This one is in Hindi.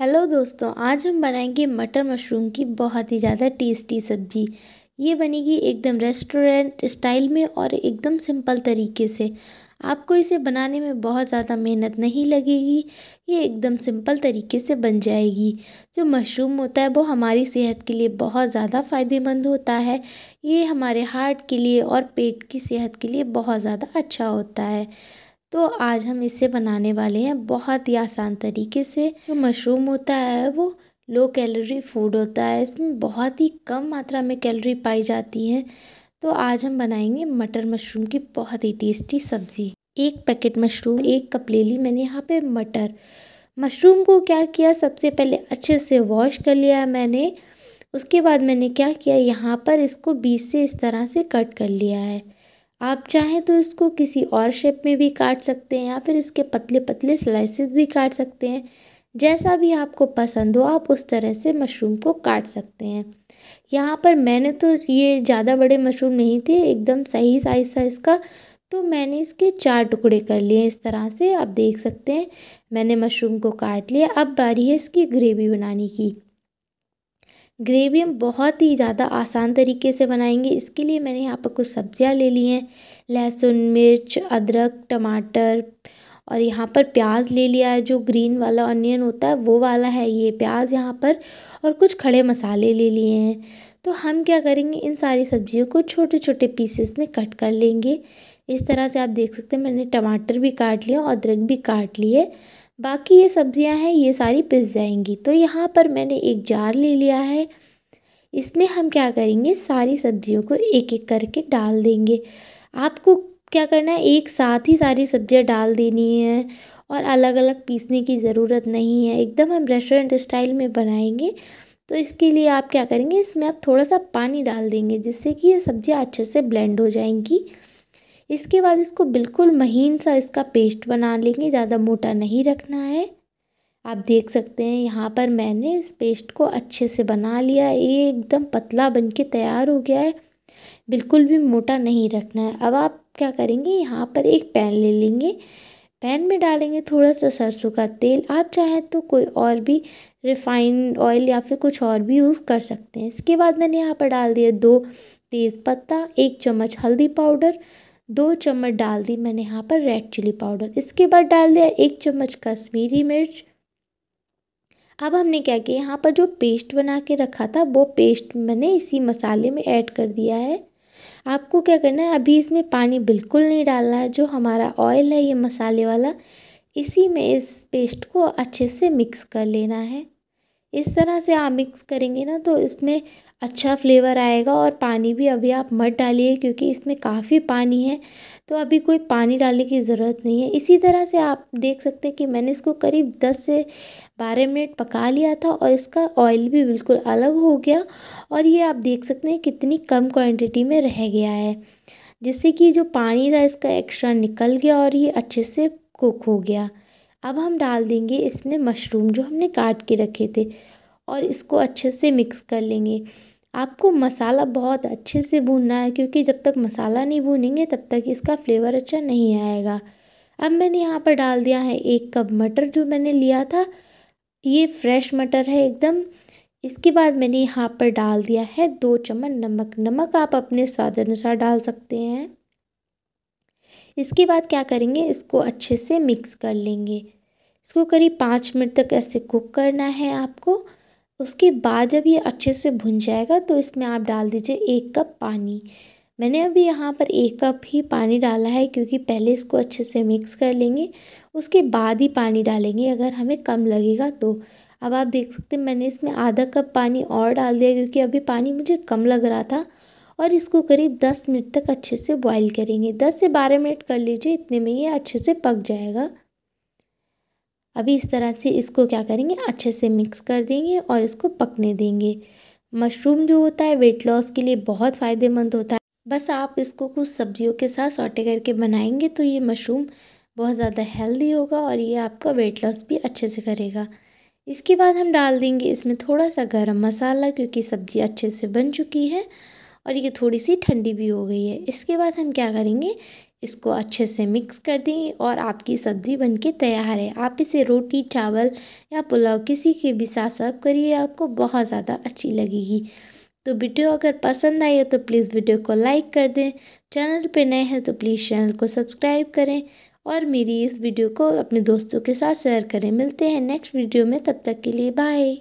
हेलो दोस्तों आज हम बनाएंगे मटर मशरूम की बहुत ही ज़्यादा टेस्टी सब्जी ये बनेगी एकदम रेस्टोरेंट स्टाइल में और एकदम सिंपल तरीके से आपको इसे बनाने में बहुत ज़्यादा मेहनत नहीं लगेगी ये एकदम सिंपल तरीके से बन जाएगी जो मशरूम होता है वो हमारी सेहत के लिए बहुत ज़्यादा फ़ायदेमंद होता है ये हमारे हार्ट के लिए और पेट की सेहत के लिए बहुत ज़्यादा अच्छा होता है तो आज हम इसे बनाने वाले हैं बहुत ही आसान तरीके से जो मशरूम होता है वो लो कैलोरी फूड होता है इसमें बहुत ही कम मात्रा में कैलोरी पाई जाती है तो आज हम बनाएंगे मटर मशरूम की बहुत ही टेस्टी सब्ज़ी एक पैकेट मशरूम एक कप ले ली मैंने यहाँ पे मटर मशरूम को क्या किया सबसे पहले अच्छे से वॉश कर लिया है मैंने उसके बाद मैंने क्या किया यहाँ पर इसको बीच से इस तरह से कट कर लिया है आप चाहें तो इसको किसी और शेप में भी काट सकते हैं या फिर इसके पतले पतले स्लाइसेस भी काट सकते हैं जैसा भी आपको पसंद हो आप उस तरह से मशरूम को काट सकते हैं यहाँ पर मैंने तो ये ज़्यादा बड़े मशरूम नहीं थे एकदम सही साइज़ था इसका तो मैंने इसके चार टुकड़े कर लिए इस तरह से आप देख सकते हैं मैंने मशरूम को काट लिया अब बारी है इसकी ग्रेवी बनाने की ग्रेवी हम बहुत ही ज़्यादा आसान तरीके से बनाएंगे इसके लिए मैंने यहाँ पर कुछ सब्जियाँ ले ली हैं लहसुन मिर्च अदरक टमाटर और यहाँ पर प्याज ले लिया है जो ग्रीन वाला अनियन होता है वो वाला है ये प्याज यहाँ पर और कुछ खड़े मसाले ले लिए हैं तो हम क्या करेंगे इन सारी सब्जियों को छोटे छोटे पीसेस में कट कर लेंगे इस तरह से आप देख सकते हैं मैंने टमाटर भी काट लिया और अदरक भी काट लिए बाकी ये सब्ज़ियां हैं ये सारी पिस जाएंगी तो यहाँ पर मैंने एक जार ले लिया है इसमें हम क्या करेंगे सारी सब्जियों को एक एक करके डाल देंगे आपको क्या करना है एक साथ ही सारी सब्जियाँ डाल देनी है और अलग अलग पीसने की ज़रूरत नहीं है एकदम हम रेस्टोरेंट स्टाइल में बनाएंगे तो इसके लिए आप क्या करेंगे इसमें आप थोड़ा सा पानी डाल देंगे जिससे कि ये सब्ज़ियाँ अच्छे से ब्लेंड हो जाएंगी इसके बाद इसको बिल्कुल महीन सा इसका पेस्ट बना लेंगे ज़्यादा मोटा नहीं रखना है आप देख सकते हैं यहाँ पर मैंने इस पेस्ट को अच्छे से बना लिया एकदम पतला बन के तैयार हो गया है बिल्कुल भी मोटा नहीं रखना है अब आप क्या करेंगे यहाँ पर एक पैन ले लेंगे पैन में डालेंगे थोड़ा सा सरसों का तेल आप चाहें तो कोई और भी रिफाइंड ऑयल या फिर कुछ और भी यूज़ कर सकते हैं इसके बाद मैंने यहाँ पर डाल दिया दो तेज़पत्ता एक चम्मच हल्दी पाउडर दो चम्मच डाल दी मैंने यहाँ पर रेड चिली पाउडर इसके बाद डाल दिया एक चम्मच कश्मीरी मिर्च अब हमने क्या किया यहाँ पर जो पेस्ट बना के रखा था वो पेस्ट मैंने इसी मसाले में ऐड कर दिया है आपको क्या करना है अभी इसमें पानी बिल्कुल नहीं डालना है जो हमारा ऑयल है ये मसाले वाला इसी में इस पेस्ट को अच्छे से मिक्स कर लेना है इस तरह से आप मिक्स करेंगे ना तो इसमें अच्छा फ्लेवर आएगा और पानी भी अभी आप मत डालिए क्योंकि इसमें काफ़ी पानी है तो अभी कोई पानी डालने की ज़रूरत नहीं है इसी तरह से आप देख सकते हैं कि मैंने इसको करीब दस से बारह मिनट पका लिया था और इसका ऑयल भी बिल्कुल अलग हो गया और ये आप देख सकते हैं कितनी कम क्वांटिटी में रह गया है जिससे कि जो पानी था इसका एक्स्ट्रा निकल गया और ये अच्छे से कुक हो गया अब हम डाल देंगे इसमें मशरूम जो हमने काट के रखे थे और इसको अच्छे से मिक्स कर लेंगे आपको मसाला बहुत अच्छे से भूनना है क्योंकि जब तक मसाला नहीं भूनेंगे तब तक इसका फ्लेवर अच्छा नहीं आएगा अब मैंने यहाँ पर डाल दिया है एक कप मटर जो मैंने लिया था ये फ्रेश मटर है एकदम इसके बाद मैंने यहाँ पर डाल दिया है दो चम्मच नमक नमक आप अपने स्वाद अनुसार डाल सकते हैं इसके बाद क्या करेंगे इसको अच्छे से मिक्स कर लेंगे इसको करीब पाँच मिनट तक ऐसे कुक करना है आपको उसके बाद जब ये अच्छे से भुन जाएगा तो इसमें आप डाल दीजिए एक कप पानी मैंने अभी यहाँ पर एक कप ही पानी डाला है क्योंकि पहले इसको अच्छे से मिक्स कर लेंगे उसके बाद ही पानी डालेंगे अगर हमें कम लगेगा तो अब आप देख सकते हैं मैंने इसमें आधा कप पानी और डाल दिया क्योंकि अभी पानी मुझे कम लग रहा था और इसको करीब दस मिनट तक अच्छे से बॉईल करेंगे दस से बारह मिनट कर लीजिए इतने में ये अच्छे से पक जाएगा अभी इस तरह से इसको क्या करेंगे अच्छे से मिक्स कर देंगे और इसको पकने देंगे मशरूम जो होता है वेट लॉस के लिए बहुत फ़ायदेमंद होता है बस आप इसको कुछ सब्जियों के साथ सॉटे करके बनाएंगे तो ये मशरूम बहुत ज़्यादा हेल्दी होगा और ये आपका वेट लॉस भी अच्छे से करेगा इसके बाद हम डाल देंगे इसमें थोड़ा सा गर्म मसाला क्योंकि सब्ज़ी अच्छे से बन चुकी है और ये थोड़ी सी ठंडी भी हो गई है इसके बाद हम क्या करेंगे इसको अच्छे से मिक्स कर दें और आपकी सब्ज़ी बनके तैयार है आप इसे रोटी चावल या पुलाव किसी के भी साथ सर्व करिए आपको बहुत ज़्यादा अच्छी लगेगी तो वीडियो अगर पसंद आई है तो प्लीज़ वीडियो को लाइक कर दें चैनल पे नए हैं तो प्लीज़ चैनल को सब्सक्राइब करें और मेरी इस वीडियो को अपने दोस्तों के साथ शेयर करें मिलते हैं नेक्स्ट वीडियो में तब तक के लिए बाय